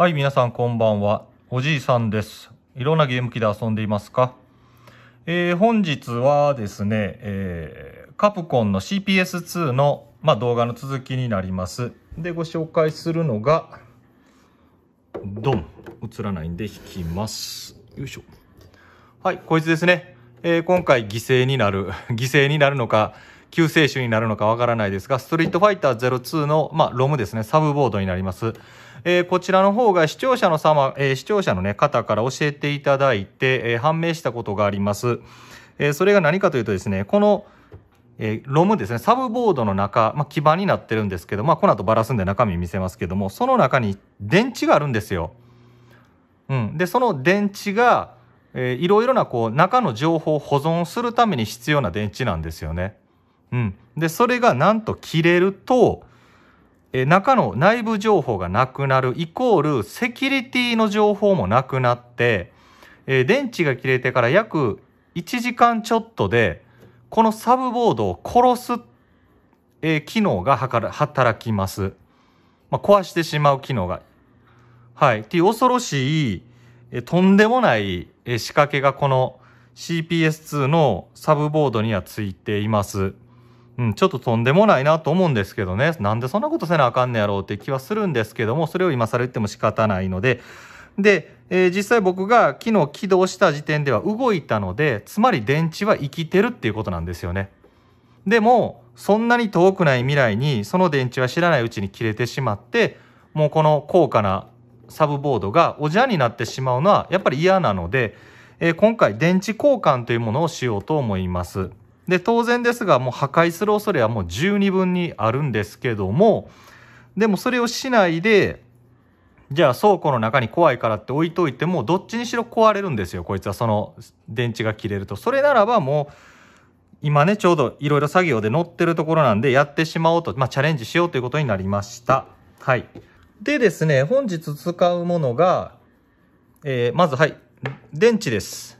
はい、皆さんこんばんは。おじいさんです。いろんなゲーム機で遊んでいますかえー、本日はですね、えー、カプコンの CPS2 の、まあ、動画の続きになります。で、ご紹介するのが、ドン映らないんで引きます。よいしょ。はい、こいつですね。えー、今回犠牲になる、犠牲になるのか、救世主になるのかわからないですが、ストリートファイター02の、まあ、ロムですね、サブボードになります。えー、こちらの方が視聴者の様、えー、視聴者の、ね、方から教えていただいて、えー、判明したことがあります。えそれが何かというとですね、この、えロムですね、サブボードの中、まあ、基板になってるんですけど、まあ、この後バラすんで中身見せますけども、その中に電池があるんですよ。うん。で、その電池が、えー、いろいろなこう中の情報を保存するために必要な電池なんですよね。うん。で、それがなんと切れると、え中の内部情報がなくなるイコールセキュリティの情報もなくなって、え電池が切れてから約1時間ちょっとでこのサブボードを殺す、え機能が働きます、まあ、壊してしまう機能がはいっていう恐ろしい、えとんでもない、え仕掛けがこの CPS2 のサブボードにはついています。うん、ちょっととんでもないなと思うんですけどね、なんでそんなことせなあかんねやろうって気はするんですけども、それを今更言っても仕方ないので、で、えー、実際僕が昨日起動した時点では動いたので、つまり電池は生きてるっていうことなんですよね。でも、そんなに遠くない未来に、その電池は知らないうちに切れてしまって、もうこの高価なサブボードがおじゃになってしまうのはやっぱり嫌なので、えー、今回電池交換というものをしようと思います。で当然ですがもう破壊する恐れはもう十二分にあるんですけどもでもそれをしないでじゃあ倉庫の中に怖いからって置いといてもどっちにしろ壊れるんですよこいつはその電池が切れるとそれならばもう今ねちょうどいろいろ作業で乗ってるところなんでやってしまおうと、まあ、チャレンジしようということになりましたはいでですね本日使うものが、えー、まずはい電池です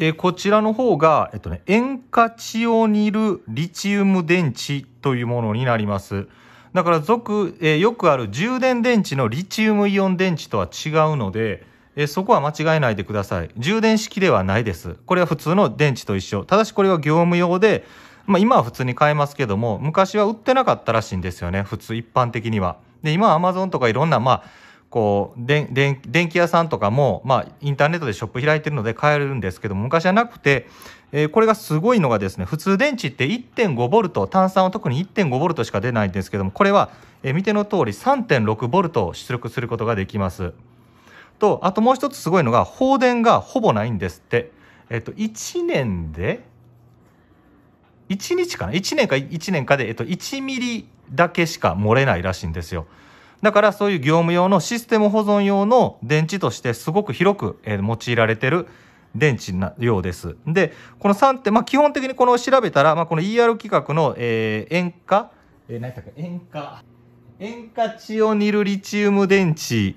えー、こちらの方が、えっとね、塩化チオニルリチウム電池というものになります。だから俗、えー、よくある充電電池のリチウムイオン電池とは違うので、えー、そこは間違えないでください。充電式ではないです。これは普通の電池と一緒。ただしこれは業務用で、まあ、今は普通に買えますけども、昔は売ってなかったらしいんですよね。普通、一般的には。で、今は Amazon とかいろんな、まあ、こうでで電気屋さんとかも、まあ、インターネットでショップ開いてるので買えるんですけども昔はなくて、えー、これがすごいのがですね普通電池って1.5ボルト炭酸は特に1.5ボルトしか出ないんですけどもこれは、えー、見ての通り3.6ボルトを出力することができます。とあともう一つすごいのが放電がほぼないんですって。えっ、ー、と、1年で1日かな1年か1年かで、えっと、1ミリだけしか漏れないらしいんですよ。だからそういう業務用のシステム保存用の電池としてすごく広く、え用いられてる電池なようです。で、この3点、まあ、基本的にこの調べたら、まあ、この ER 規格の、えー、塩化、えー、何だっけ、塩化、塩化チオニルリチウム電池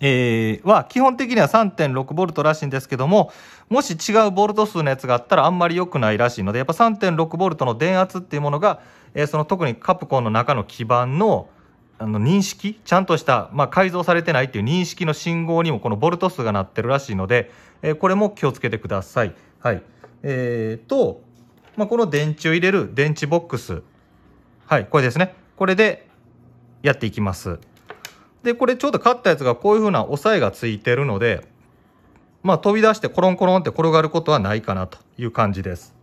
えー、は基本的には 3.6V らしいんですけどももし違うボルト数のやつがあったらあんまり良くないらしいのでやっぱ 3.6V の電圧っていうものが、えー、その特にカプコンの中の基板の、あの認識ちゃんとした、まあ、改造されてないっていう認識の信号にもこのボルト数がなってるらしいので、えー、これも気をつけてください。はいえーと、と、まあ、この電池を入れる電池ボックス、はい、これですね。これでやっていきます。で、これちょうど買ったやつがこういうふうな押さえがついてるので、まあ、飛び出してコロンコロンって転がることはないかなという感じです。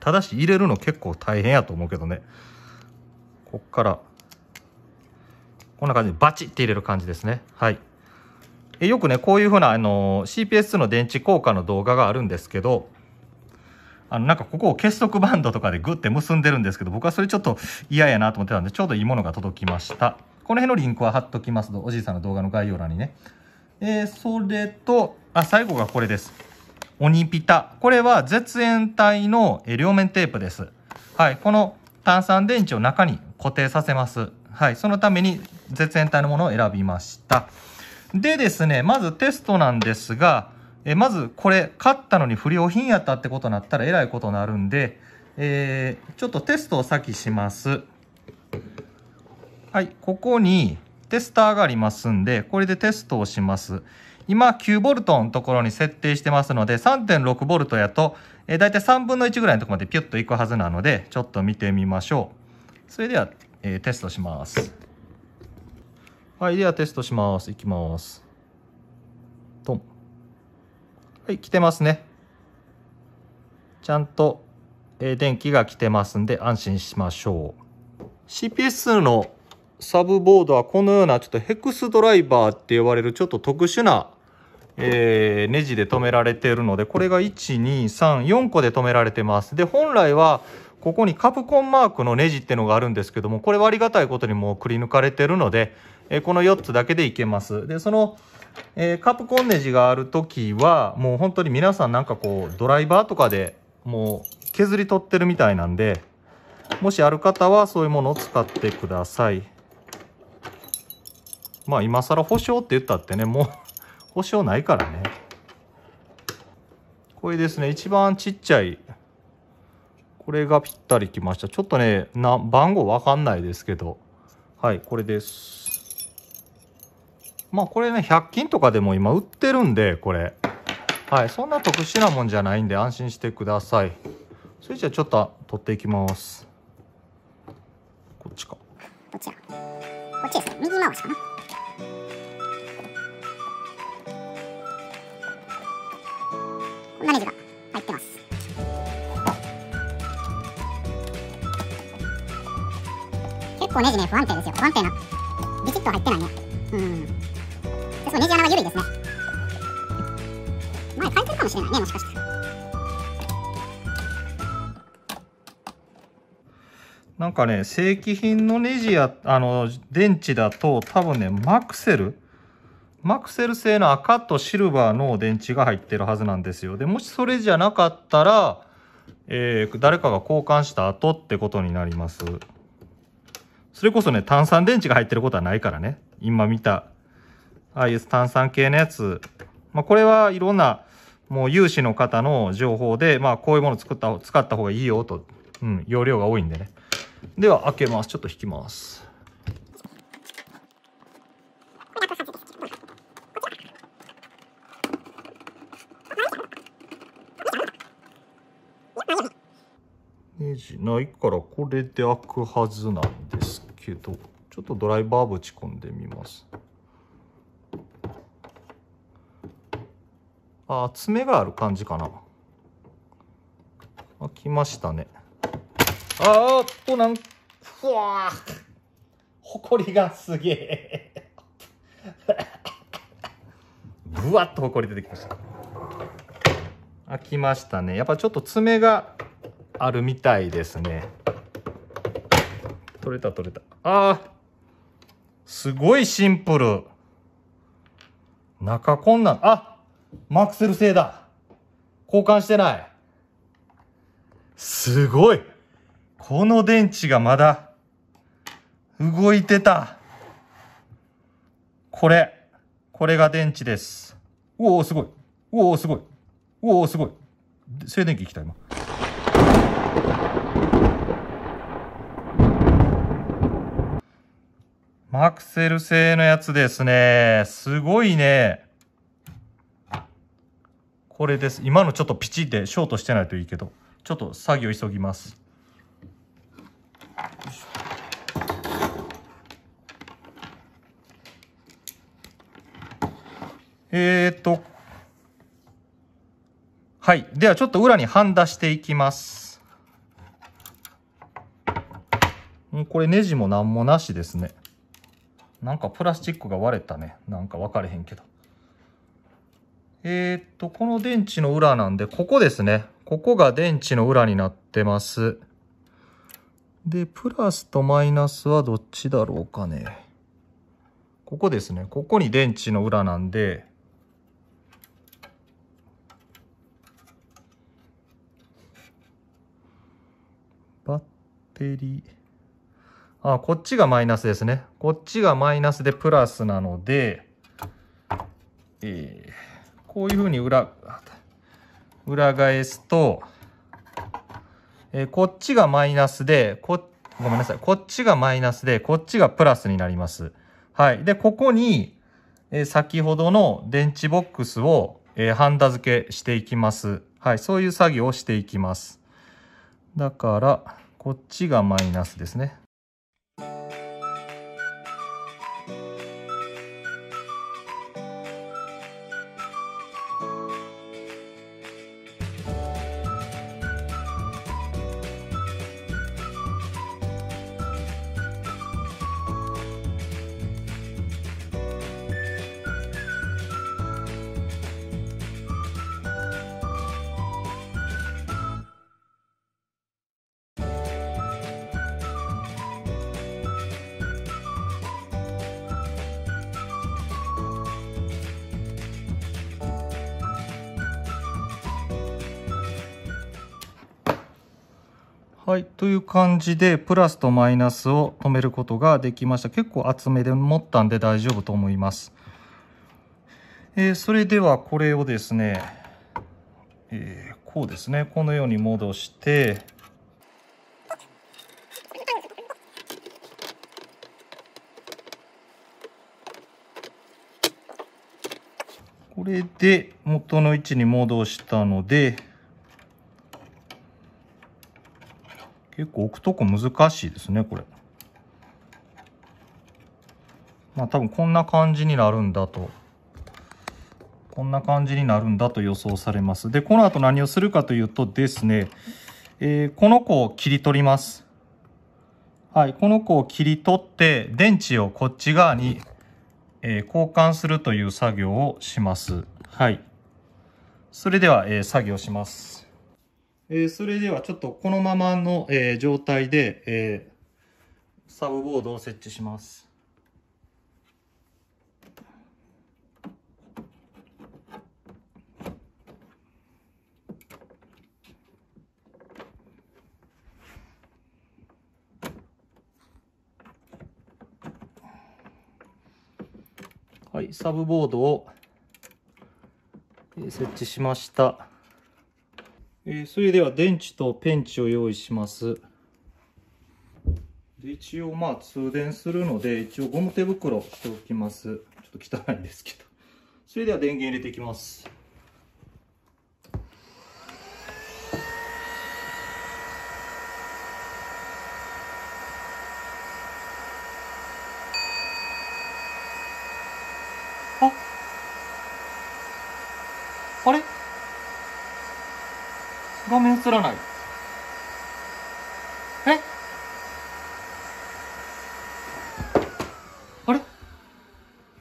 ただし入れるの結構大変やと思うけどね。こっからこんな感じでバチって入れる感じですね。はい。えよくね、こういうふうな、あの CPS2 の電池効果の動画があるんですけど、あの、なんかここを結束バンドとかでグッて結んでるんですけど、僕はそれちょっと嫌やなと思ってたんで、ちょうどいいものが届きました。この辺のリンクは貼っときますと、おじいさんの動画の概要欄にね。えー、それと、あ、最後がこれです。オニピタ。これは絶縁体の両面テープです。はい、この炭酸電池を中に固定させます。はい、そのために絶縁体のものを選びました。でですね、まずテストなんですが、えまずこれ、買ったのに不良品やったってことになったらえらいことになるんで、えー、ちょっとテストを先します。はい、ここにテスターがありますんで、これでテストをします。今9ボルトのところに設定してますので3 6ボルトやと、えー、大体3分の1ぐらいのところまでピュッといくはずなのでちょっと見てみましょう。それではえー、テストします。はい、ではテストします。いきます。トン。はい、来てますね。ちゃんと、えー、電気が来てますんで安心しましょう。CPS のサブボードはこのようなちょっとヘクスドライバーって呼ばれるちょっと特殊な、えー、ネジで止められているのでこれが1234個で止められてますで本来はここにカプコンマークのネジってのがあるんですけどもこれはありがたいことにもうくり抜かれてるので、えこの4つだけでいけますでその、えカプコンネジがある時はもう本当に皆さんなんかこうドライバーとかでもう削り取ってるみたいなんでもしある方はそういうものを使ってくださいまあ今更保証って言ったってねもう保証ないからねこれですね一番ちっちゃいこれがぴったりきましたちょっとねな番号わかんないですけどはいこれですまあこれね100均とかでも今売ってるんでこれはいそんな特殊なもんじゃないんで安心してくださいそれじゃあちょっと取っていきますこっちかどっちやこっちですね右回しかなこんなネジが入ってます構ネジね不安定ですよ不安定なビチッと入ってないねうんでそのネジ穴が緩いですね前変えてるかもしれないねもしかしてなんかね正規品のネジやあの電池だと多分ねマクセルマクセル製の赤とシルバーの電池が入ってるはずなんですよでもしそれじゃなかったら、えー、誰かが交換した後ってことになりますそれこそね、炭酸電池が入ってることはないからね。今見た、ああいう炭酸系のやつ。まあ、これはいろんな、もう有志の方の情報で、まあ、こういうもの作った、使った方がいいよと、うん、容量が多いんでね。では、開けます。ちょっと引きます。ないからこれで開くはずなんですけどちょっとドライバーぶち込んでみますあ爪がある感じかな開きましたねあーっとなんふわーほこりがすげえ ぶわっとほこり出てきました開きましたねやっぱちょっと爪があるみたいですね取れた取れたあすごいシンプル中こんなんあマクセル製だ交換してないすごいこの電池がまだ動いてたこれこれが電池ですおおすごいおおすごいおおすごい静電気いきた今マクセル製のやつですね。すごいね。これです。今のちょっとピチってショートしてないといいけど、ちょっと作業急ぎます。えっ、ー、と、はい。ではちょっと裏にハンダしていきます。これネジも何もなしですね。なんかプラスチックが割れたね。なんか分かれへんけど。えー、っと、この電池の裏なんで、ここですね。ここが電池の裏になってます。で、プラスとマイナスはどっちだろうかね。ここですね。ここに電池の裏なんで、バッテリー。あ、こっちがマイナスですね。こっちがマイナスでプラスなので、えー、こういうふうに裏、裏返すと、えー、こっちがマイナスで、こ、ごめんなさい。こっちがマイナスで、こっちがプラスになります。はい。で、ここに、えー、先ほどの電池ボックスを、えー、ハンダ付けしていきます。はい。そういう作業をしていきます。だから、こっちがマイナスですね。はい。という感じで、プラスとマイナスを止めることができました。結構厚めで持ったんで大丈夫と思います。えー、それではこれをですね、えー、こうですね、このように戻して、これで元の位置に戻したので、結構置くとこ難しいですね、これ。まあ多分こんな感じになるんだと。こんな感じになるんだと予想されます。で、この後何をするかというとですね、えー、この子を切り取ります。はい、この子を切り取って、電池をこっち側に、えー、交換するという作業をします。はい。それでは、えー、作業します。えー、それではちょっとこのままの、えー、状態で、えー、サブボードを設置します。はい、サブボードを設置しました。えー、それでは電池とペンチを用意します。で一応まあ通電するので、一応ゴム手袋しておきます。ちょっと汚いんですけど。それでは電源入れていきます。ああれ映らないえあれ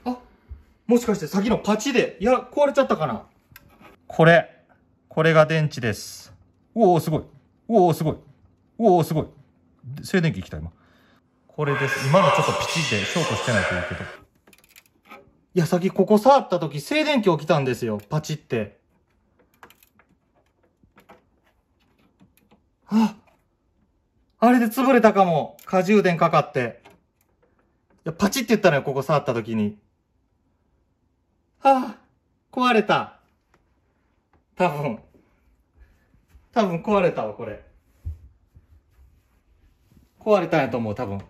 あもしかして先のパチでいや壊れちゃったかなこれこれが電池ですおおすごいおおすごいおおすごい静電気きた今これです今のちょっとピチってショートしてないといいけどいや、さっきここ触った時、静電気起きたんですよ。パチって。あ、あれで潰れたかも。過充電かかって。いや、パチって言ったのよ、ここ触った時に。あ、壊れた。多分。多分壊れたわ、これ。壊れたんやと思う、多分。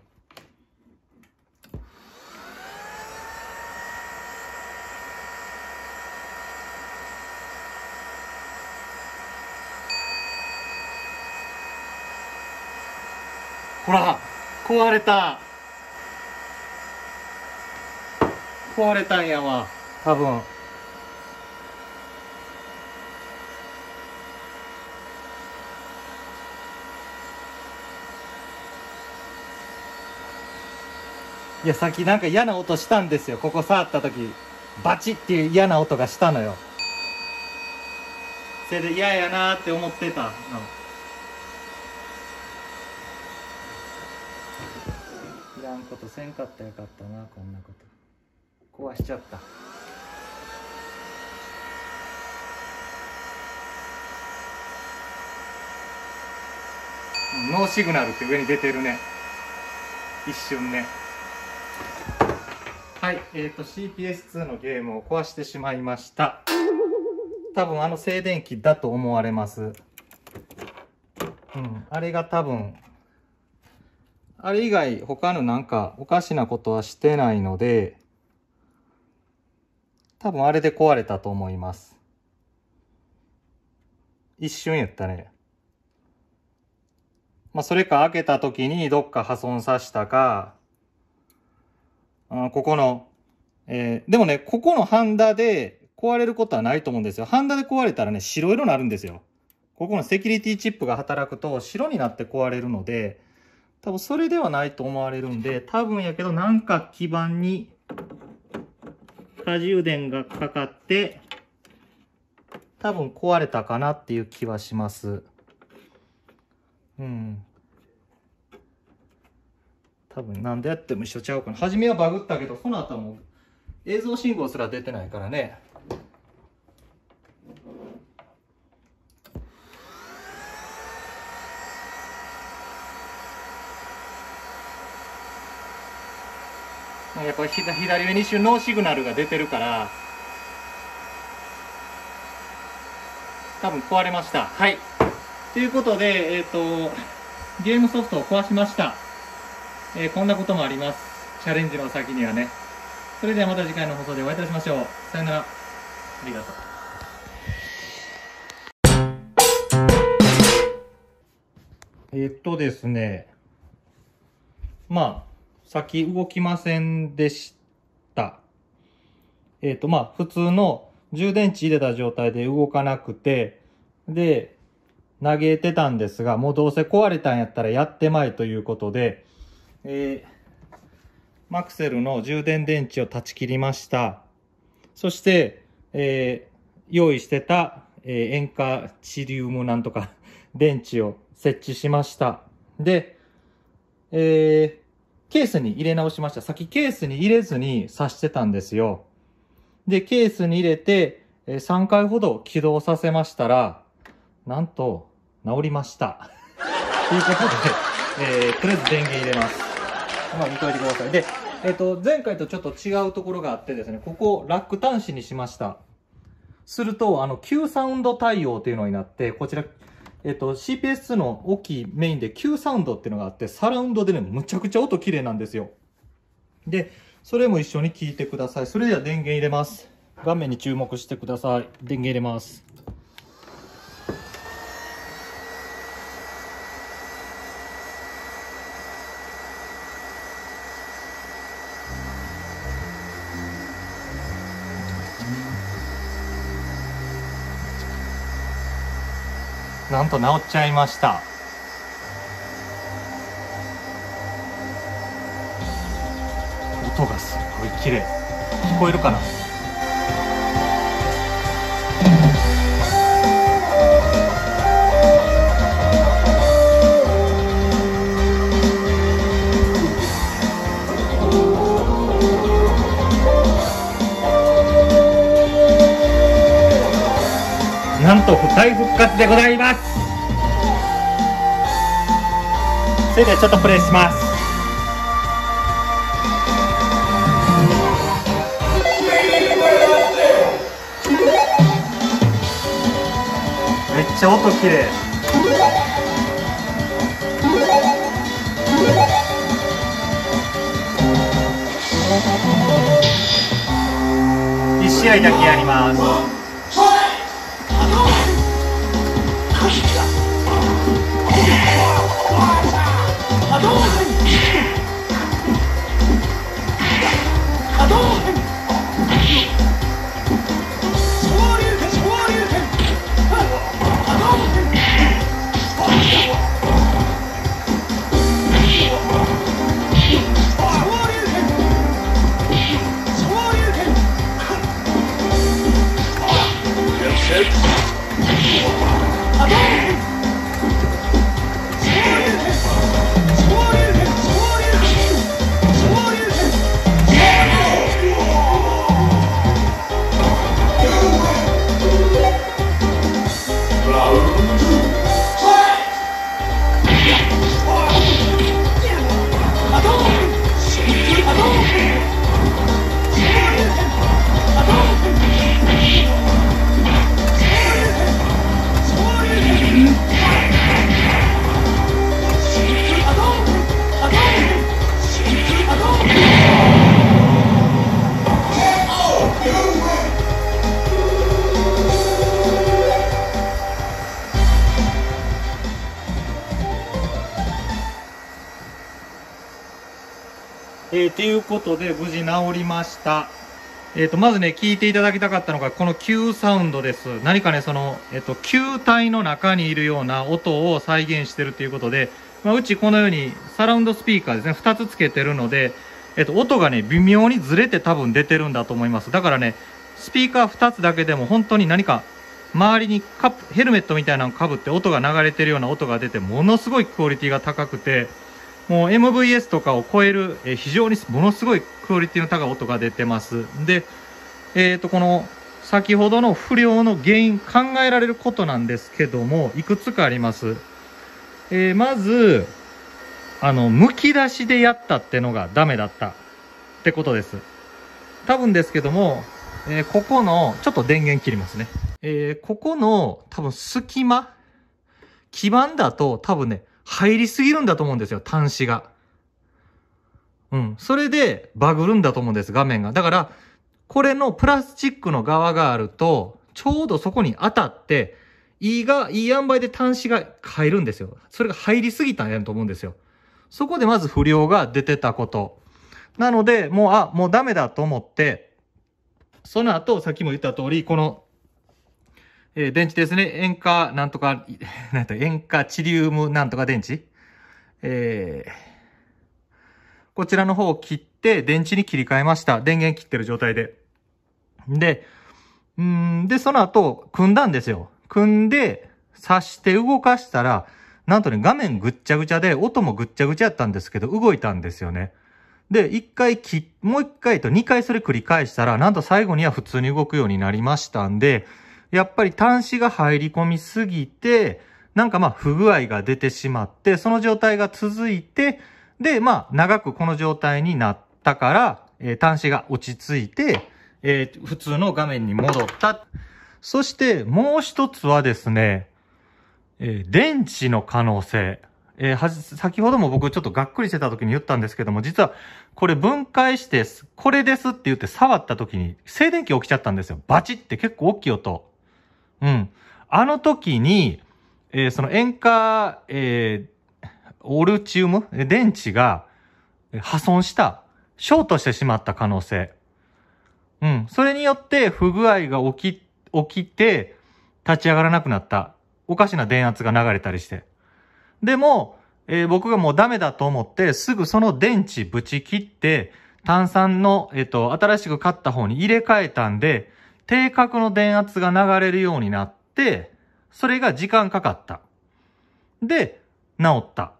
ほら壊れた壊れたんやわ多分いやさっきなんか嫌な音したんですよここ触った時バチっていう嫌な音がしたのよそれで嫌やなって思ってたの。んことせんかったよかったなこんなこと壊しちゃったノーシグナルって上に出てるね一瞬ねはいえっ、ー、と CPS2 のゲームを壊してしまいました多分あの静電気だと思われますうんあれが多分あれ以外他のなんかおかしなことはしてないので、多分あれで壊れたと思います。一瞬やったね。まあ、それか開けた時にどっか破損さしたか、あここの、えー、でもね、ここのハンダで壊れることはないと思うんですよ。ハンダで壊れたらね、白色になるんですよ。ここのセキュリティチップが働くと白になって壊れるので、多分それではないと思われるんで、多分やけどなんか基板に過充電がかかって、多分壊れたかなっていう気はします。うん。多分何でやっても一緒ちゃうかな。初めはバグったけど、その後も映像信号すら出てないからね。やっぱり左上に一瞬ノーシグナルが出てるから多分壊れましたはいということでえっ、ー、とゲームソフトを壊しました、えー、こんなこともありますチャレンジの先にはねそれではまた次回の放送でお会いいたしましょうさよならありがとうえっとですね、まあ、先動きませんでした。えっ、ー、と、まあ、普通の充電池入れた状態で動かなくて、で、投げてたんですが、もうどうせ壊れたんやったらやってまいということで、えー、マクセルの充電電池を断ち切りました。そして、えー、用意してた、えー、塩化チリウムなんとか 電池を設置しました。で、えケースに入れ直しました。さっきケースに入れずに刺してたんですよ。で、ケースに入れて、え3回ほど起動させましたら、なんと、治りました。ということで、えー、とりあえず電源入れます。まあ、見といてください。で、えっ、ー、と、前回とちょっと違うところがあってですね、ここをラック端子にしました。すると、あの、Q サウンド対応というのになって、こちら、えっと、CPS2 の大きいメインで Q サウンドっていうのがあって、サラウンドでね、むちゃくちゃ音綺麗なんですよ。で、それも一緒に聞いてください。それでは電源入れます。画面に注目してください。電源入れます。なんと治っちゃいました音がすごい綺麗聞こえるかなと再復活でございますそれではちょっとプレイしますめっちゃ音綺麗一試合だけやります。ことで無事治りました。えっ、ー、と、まずね、聞いていただきたかったのが、この Q サウンドです。何かね、その、えっ、ー、と、球体の中にいるような音を再現してるということで、まあ、うちこのようにサラウンドスピーカーですね、2つつけてるので、えっ、ー、と、音がね、微妙にずれて多分出てるんだと思います。だからね、スピーカー2つだけでも本当に何か周りにカップヘルメットみたいなのをかぶって音が流れてるような音が出てものすごいクオリティが高くてもう MVS とかを超える、え非常にものすごいクオリティの高い音が出てます。で、えっ、ー、と、この先ほどの不良の原因、考えられることなんですけども、いくつかあります。えー、まず、あの、むき出しでやったってのがダメだったってことです。多分ですけども、えー、ここの、ちょっと電源切りますね。えー、ここの、多分隙間基板だと多分ね、入りすぎるんだと思うんですよ、端子が。うん。それでバグるんだと思うんです、画面が。だから、これのプラスチックの側があると、ちょうどそこに当たって、いいが、いい塩梅で端子が入るんですよ。それが入りすぎたんやと思うんですよ。そこでまず不良が出てたこと。なので、もう、あ、もうダメだと思って、その後、さっきも言った通り、このえー、電池ですね。塩化なんとか、なんと塩化チリウムなんとか電池。えー、こちらの方を切って電池に切り替えました。電源切ってる状態で。で、んで、その後、組んだんですよ。組んで、刺して動かしたら、なんとね、画面ぐっちゃぐちゃで、音もぐっちゃぐちゃやったんですけど、動いたんですよね。で、一回き、もう一回と二回それ繰り返したら、なんと最後には普通に動くようになりましたんで、やっぱり端子が入り込みすぎて、なんかまあ不具合が出てしまって、その状態が続いて、で、まあ長くこの状態になったから、えー、端子が落ち着いて、えー、普通の画面に戻った。そしてもう一つはですね、えー、電池の可能性。えー、先ほども僕ちょっとがっくりしてた時に言ったんですけども、実はこれ分解して、これですって言って触った時に静電気起きちゃったんですよ。バチって結構大きい音。うん。あの時に、えー、その塩化、えー、オルチウム電池が破損した。ショートしてしまった可能性。うん。それによって不具合が起き、起きて、立ち上がらなくなった。おかしな電圧が流れたりして。でも、えー、僕がもうダメだと思って、すぐその電池ぶち切って、炭酸の、えっ、ー、と、新しく買った方に入れ替えたんで、定格の電圧が流れるようになって、それが時間かかった。で、治った。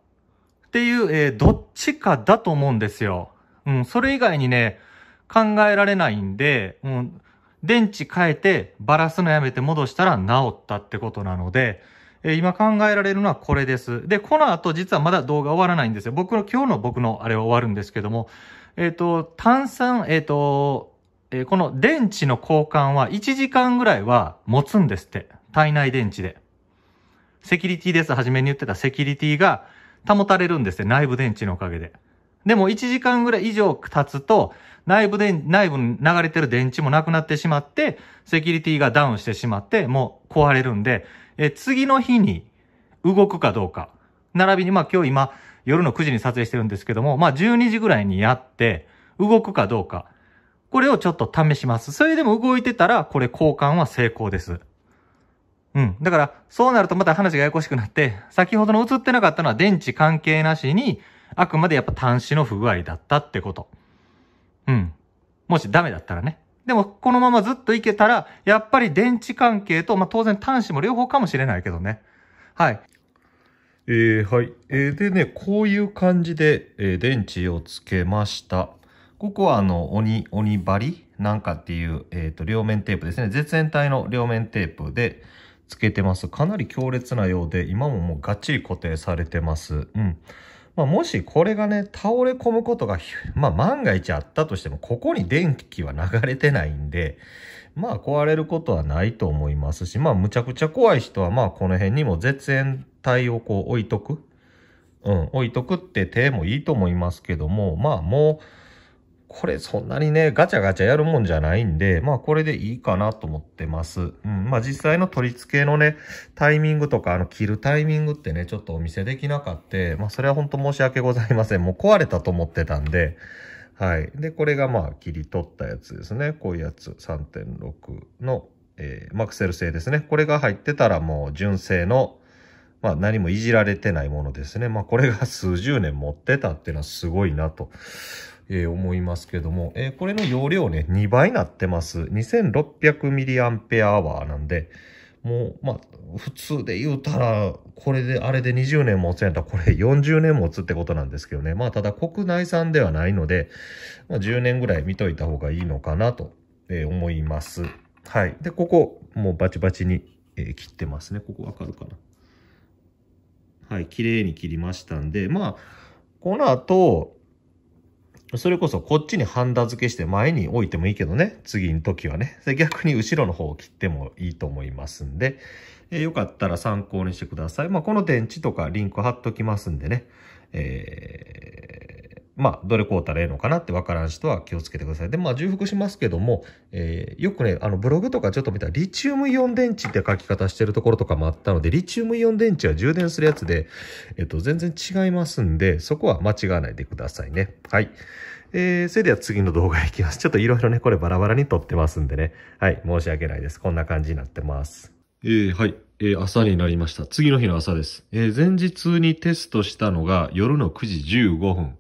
っていう、えー、どっちかだと思うんですよ。うん、それ以外にね、考えられないんで、うん、電池変えて、バラすのやめて戻したら治ったってことなので、えー、今考えられるのはこれです。で、この後実はまだ動画終わらないんですよ。僕の、今日の僕のあれは終わるんですけども、えっ、ー、と、炭酸、えっ、ー、と、えー、この電池の交換は1時間ぐらいは持つんですって。体内電池で。セキュリティです。初めに言ってたセキュリティが保たれるんですて。内部電池のおかげで。でも1時間ぐらい以上経つと、内部で、内部に流れてる電池もなくなってしまって、セキュリティがダウンしてしまって、もう壊れるんで、え、次の日に動くかどうか。並びに、まあ今日今、夜の9時に撮影してるんですけども、まあ12時ぐらいにやって、動くかどうか。これをちょっと試します。それでも動いてたら、これ交換は成功です。うん。だから、そうなるとまた話がややこしくなって、先ほどの映ってなかったのは電池関係なしに、あくまでやっぱ端子の不具合だったってこと。うん。もしダメだったらね。でも、このままずっといけたら、やっぱり電池関係と、まあ、当然端子も両方かもしれないけどね。はい。えー、はい。えー、でね、こういう感じで、えー、電池をつけました。ここはあの鬼、鬼針なんかっていう、えっ、ー、と、両面テープですね。絶縁体の両面テープで付けてます。かなり強烈なようで、今ももうがっちり固定されてます。うん。まあ、もしこれがね、倒れ込むことが、まあ、万が一あったとしても、ここに電気は流れてないんで、まあ、壊れることはないと思いますし、まあ、むちゃくちゃ怖い人は、まあ、この辺にも絶縁体をこう置いとく。うん、置いとくって手もいいと思いますけども、まあ、もう、これそんなにね、ガチャガチャやるもんじゃないんで、まあこれでいいかなと思ってます。うん。まあ実際の取り付けのね、タイミングとか、あの、切るタイミングってね、ちょっとお見せできなかった。まあそれは本当申し訳ございません。もう壊れたと思ってたんで、はい。で、これがまあ切り取ったやつですね。こういうやつ、3.6の、えー、マクセル製ですね。これが入ってたらもう純正の、まあ何もいじられてないものですね。まあこれが数十年持ってたっていうのはすごいなとえ思いますけども、えこれの容量ね、2倍になってます。2600mAh なんで、もう、まあ、普通で言うたら、これで、あれで20年持つんやったら、これ40年持つってことなんですけどね。まあ、ただ国内産ではないので、まあ、10年ぐらい見といた方がいいのかなと、え思います。はい。で、ここ、もうバチバチに、え切ってますね。ここわかるかな。はい。綺麗に切りましたんで、まあ、この後、それこそこっちにハンダ付けして前に置いてもいいけどね、次の時はね。で逆に後ろの方を切ってもいいと思いますんで、えー、よかったら参考にしてください。まあ、この電池とかリンク貼っときますんでね。えーまあ、どれこうたらええのかなってわからん人は気をつけてください。で、まあ、重複しますけども、えー、よくね、あの、ブログとかちょっと見たら、リチウムイオン電池って書き方してるところとかもあったので、リチウムイオン電池は充電するやつで、えっと、全然違いますんで、そこは間違わないでくださいね。はい。えー、それでは次の動画いきます。ちょっといろいろね、これバラバラに撮ってますんでね。はい、申し訳ないです。こんな感じになってます。えー、はい。えー、朝になりました。次の日の朝です。えー、前日にテストしたのが夜の9時15分。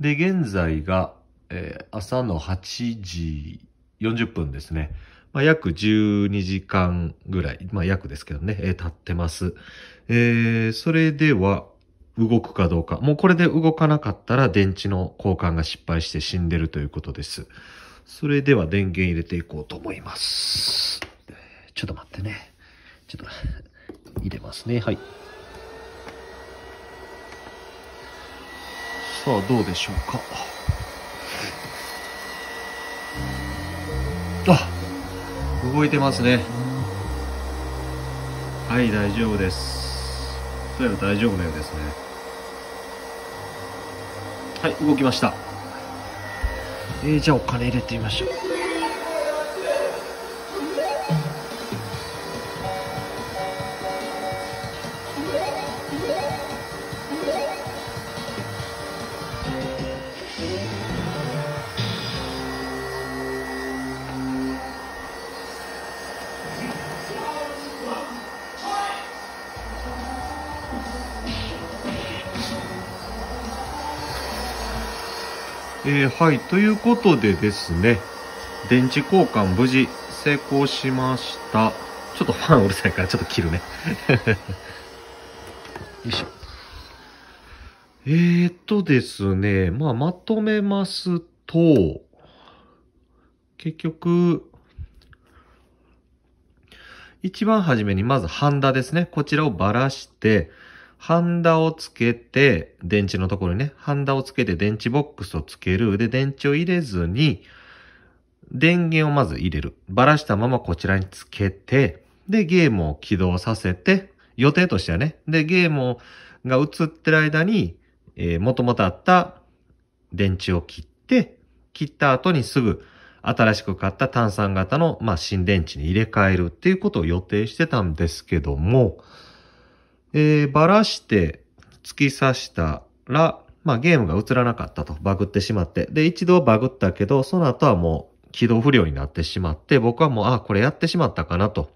で、現在が、えー、朝の8時40分ですね。まあ、約12時間ぐらい、まあ、約ですけどね、えー、経ってます。えー、それでは、動くかどうか。もうこれで動かなかったら電池の交換が失敗して死んでるということです。それでは電源入れていこうと思います。ちょっと待ってね。ちょっと、入れますね。はい。さあどうでしょうかあ動いてますねはい大丈夫ですどうやら大丈夫のようですねはい動きましたえー、じゃあお金入れてみましょうはい、ということでですね、電池交換無事成功しました。ちょっとファンうるさいからちょっと切るね。よいしょ。えー、っとですね、まあ、まとめますと、結局、一番初めにまずハンダですね。こちらをばらして、ハンダをつけて、電池のところにね、ハンダをつけて電池ボックスをつける。で、電池を入れずに、電源をまず入れる。ばらしたままこちらにつけて、で、ゲームを起動させて、予定としてはね、で、ゲームが映ってる間に、えー、元々あった電池を切って、切った後にすぐ、新しく買った炭酸型の、まあ、新電池に入れ替えるっていうことを予定してたんですけども、えー、ばらして突き刺したら、まあゲームが映らなかったと、バグってしまって。で、一度バグったけど、その後はもう起動不良になってしまって、僕はもう、あ、これやってしまったかなと、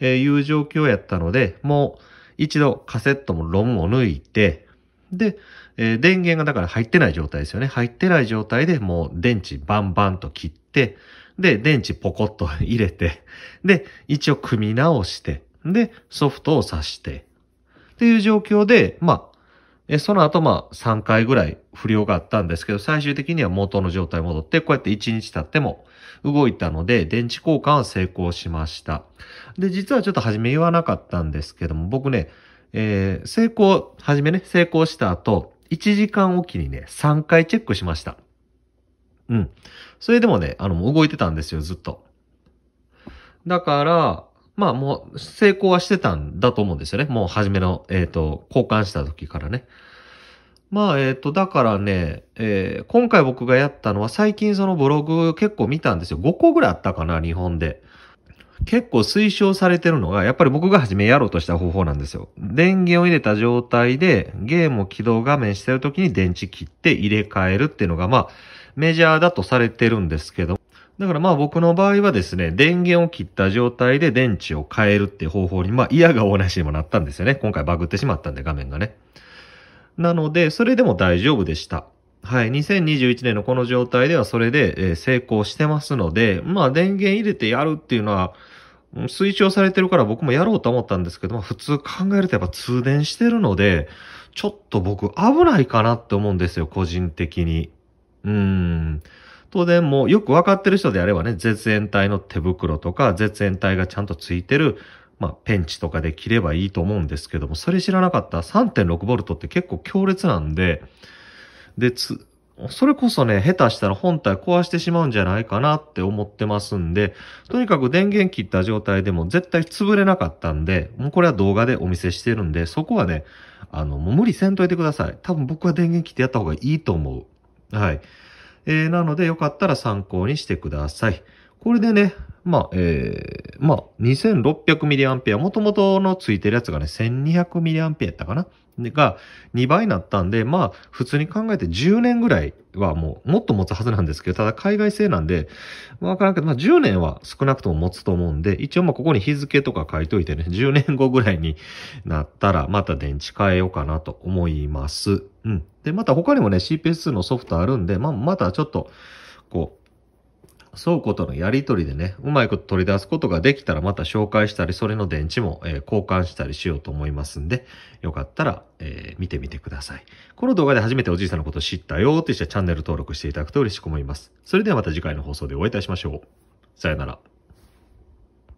えいう状況やったので、もう一度カセットもロムを抜いて、で、え電源がだから入ってない状態ですよね。入ってない状態でもう電池バンバンと切って、で、電池ポコッと入れて、で、一応組み直して、で、ソフトを挿して、っていう状況で、まあ、その後まあ3回ぐらい不良があったんですけど、最終的には元の状態戻って、こうやって1日経っても動いたので、電池交換は成功しました。で、実はちょっと初め言わなかったんですけども、僕ね、えー、成功、初めね、成功した後、1時間おきにね、3回チェックしました。うん。それでもね、あの、動いてたんですよ、ずっと。だから、まあもう成功はしてたんだと思うんですよね。もう初めの、えっ、ー、と、交換した時からね。まあ、えっ、ー、と、だからね、えー、今回僕がやったのは最近そのブログ結構見たんですよ。5個ぐらいあったかな、日本で。結構推奨されてるのが、やっぱり僕が初めやろうとした方法なんですよ。電源を入れた状態で、ゲームを起動画面してる時に電池切って入れ替えるっていうのが、まあ、メジャーだとされてるんですけど、だからまあ僕の場合はですね、電源を切った状態で電池を変えるっていう方法に、まあ嫌がおなしにもなったんですよね。今回バグってしまったんで画面がね。なので、それでも大丈夫でした。はい。2021年のこの状態ではそれで、成功してますので、まあ電源入れてやるっていうのは、推奨されてるから僕もやろうと思ったんですけど、まあ、普通考えるとやっぱ通電してるので、ちょっと僕危ないかなって思うんですよ、個人的に。うーん。当でも、よくわかってる人であればね、絶縁体の手袋とか、絶縁体がちゃんとついてる、まあ、ペンチとかで切ればいいと思うんですけども、それ知らなかった3 6ボルトって結構強烈なんで、で、つ、それこそね、下手したら本体壊してしまうんじゃないかなって思ってますんで、とにかく電源切った状態でも絶対潰れなかったんで、もうこれは動画でお見せしてるんで、そこはね、あの、もう無理せんといてください。多分僕は電源切ってやった方がいいと思う。はい。えー、なのでよかったら参考にしてください。これでね、まあ、えー、まあ、2600mAh、もともとのついてるやつがね、1200mAh やったかなが2倍になったんで、まあ、普通に考えて10年ぐらいはもう、もっと持つはずなんですけど、ただ海外製なんで、わからんけど、まあ10年は少なくとも持つと思うんで、一応まあここに日付とか書いといてね、10年後ぐらいになったら、また電池変えようかなと思います。うん。で、また他にもね、CPS のソフトあるんで、まあ、またちょっと、こう、倉庫とのやり取りでね、うまいこと取り出すことができたらまた紹介したり、それの電池も、えー、交換したりしようと思いますんで、よかったら、えー、見てみてください。この動画で初めておじいさんのこと知ったよって人はチャンネル登録していただくと嬉しく思います。それではまた次回の放送でお会いいたしましょう。さよなら。